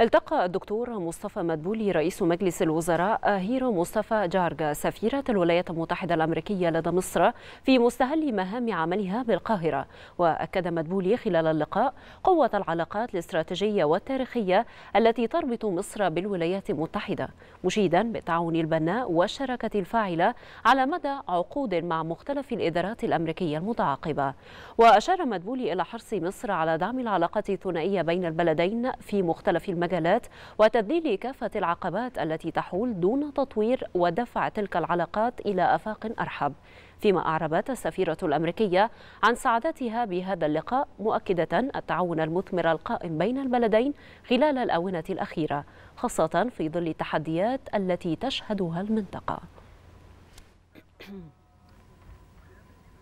التقى الدكتور مصطفى مدبولي رئيس مجلس الوزراء هيرو مصطفى جارجا سفيرة الولايات المتحدة الأمريكية لدى مصر في مستهل مهام عملها بالقاهرة وأكد مدبولي خلال اللقاء قوة العلاقات الاستراتيجية والتاريخية التي تربط مصر بالولايات المتحدة مشيدا بالتعاون البناء والشراكة الفاعلة على مدى عقود مع مختلف الإدارات الأمريكية المتعاقبة وأشار مدبولي إلى حرص مصر على دعم العلاقات الثنائية بين البلدين في مختلف المجالات المجالات وتذليل كافة العقبات التي تحول دون تطوير ودفع تلك العلاقات إلى آفاق أرحب فيما أعربت السفيرة الأمريكية عن سعادتها بهذا اللقاء مؤكدة التعاون المثمر القائم بين البلدين خلال الآونة الأخيرة خاصة في ظل التحديات التي تشهدها المنطقة.